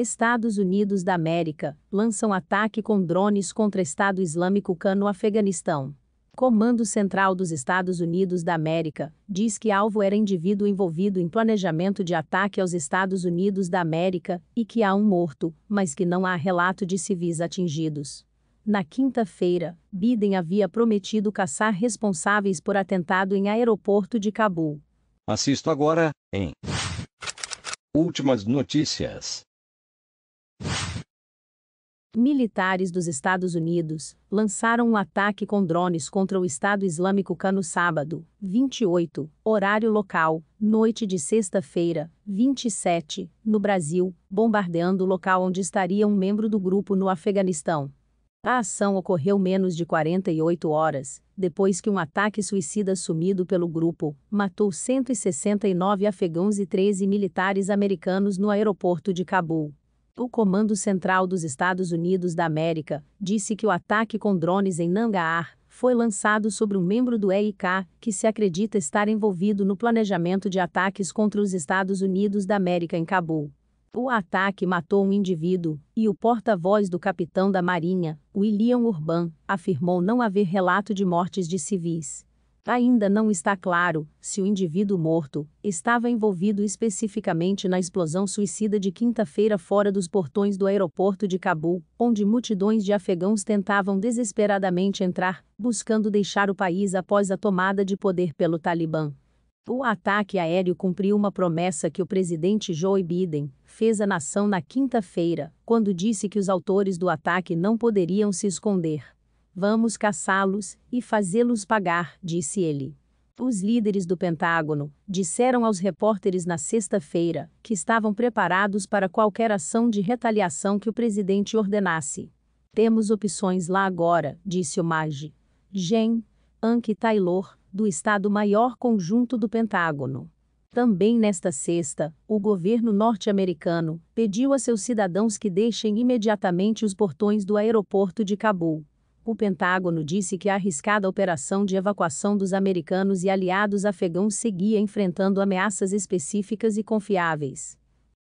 Estados Unidos da América lançam ataque com drones contra Estado Islâmico Khan no Afeganistão. Comando Central dos Estados Unidos da América diz que alvo era indivíduo envolvido em planejamento de ataque aos Estados Unidos da América e que há um morto, mas que não há relato de civis atingidos. Na quinta-feira, Biden havia prometido caçar responsáveis por atentado em aeroporto de Cabul. Assisto agora, em Últimas notícias. Militares dos Estados Unidos lançaram um ataque com drones contra o Estado Islâmico Cano sábado, 28, horário local, noite de sexta-feira, 27, no Brasil, bombardeando o local onde estaria um membro do grupo no Afeganistão. A ação ocorreu menos de 48 horas depois que um ataque suicida assumido pelo grupo matou 169 afegãos e 13 militares americanos no aeroporto de Cabul. O Comando Central dos Estados Unidos da América disse que o ataque com drones em Nangarhar foi lançado sobre um membro do EIK, que se acredita estar envolvido no planejamento de ataques contra os Estados Unidos da América em Cabul. O ataque matou um indivíduo, e o porta-voz do capitão da Marinha, William Urban, afirmou não haver relato de mortes de civis. Ainda não está claro se o indivíduo morto estava envolvido especificamente na explosão suicida de quinta-feira fora dos portões do aeroporto de Cabul, onde multidões de afegãos tentavam desesperadamente entrar, buscando deixar o país após a tomada de poder pelo Talibã. O ataque aéreo cumpriu uma promessa que o presidente Joe Biden fez à nação na quinta-feira, quando disse que os autores do ataque não poderiam se esconder. Vamos caçá-los e fazê-los pagar, disse ele. Os líderes do Pentágono disseram aos repórteres na sexta-feira que estavam preparados para qualquer ação de retaliação que o presidente ordenasse. Temos opções lá agora, disse o Mage. Gen. Anki Taylor, do Estado-Maior Conjunto do Pentágono. Também nesta sexta, o governo norte-americano pediu a seus cidadãos que deixem imediatamente os portões do aeroporto de Cabul o Pentágono disse que a arriscada operação de evacuação dos americanos e aliados afegãos seguia enfrentando ameaças específicas e confiáveis.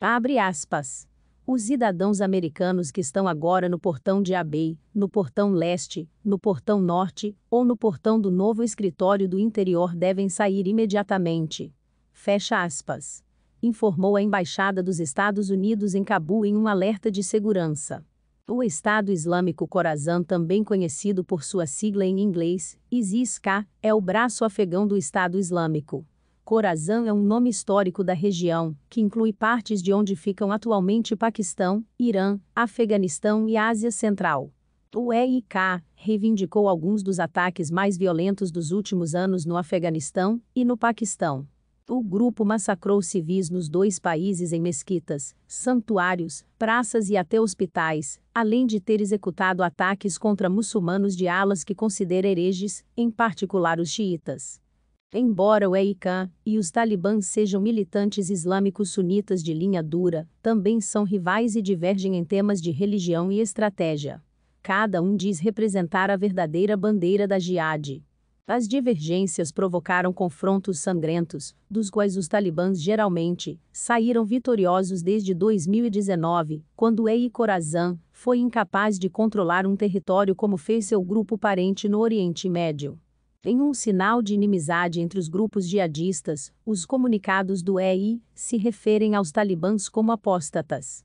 Abre aspas. Os cidadãos americanos que estão agora no portão de Abei, no portão leste, no portão norte ou no portão do novo escritório do interior devem sair imediatamente. Fecha aspas. Informou a Embaixada dos Estados Unidos em Cabul em um alerta de segurança. O Estado Islâmico Khorasan, também conhecido por sua sigla em inglês, ISIS-K, é o braço afegão do Estado Islâmico. Khorasan é um nome histórico da região, que inclui partes de onde ficam atualmente Paquistão, Irã, Afeganistão e Ásia Central. O EIK reivindicou alguns dos ataques mais violentos dos últimos anos no Afeganistão e no Paquistão. O grupo massacrou civis nos dois países em mesquitas, santuários, praças e até hospitais, além de ter executado ataques contra muçulmanos de alas que considera hereges, em particular os xiitas. Embora o EIKAN e os talibãs sejam militantes islâmicos sunitas de linha dura, também são rivais e divergem em temas de religião e estratégia. Cada um diz representar a verdadeira bandeira da jihad. As divergências provocaram confrontos sangrentos, dos quais os talibãs geralmente saíram vitoriosos desde 2019, quando Ei Khorasan foi incapaz de controlar um território como fez seu grupo parente no Oriente Médio. Em um sinal de inimizade entre os grupos jihadistas, os comunicados do EI se referem aos talibãs como apóstatas.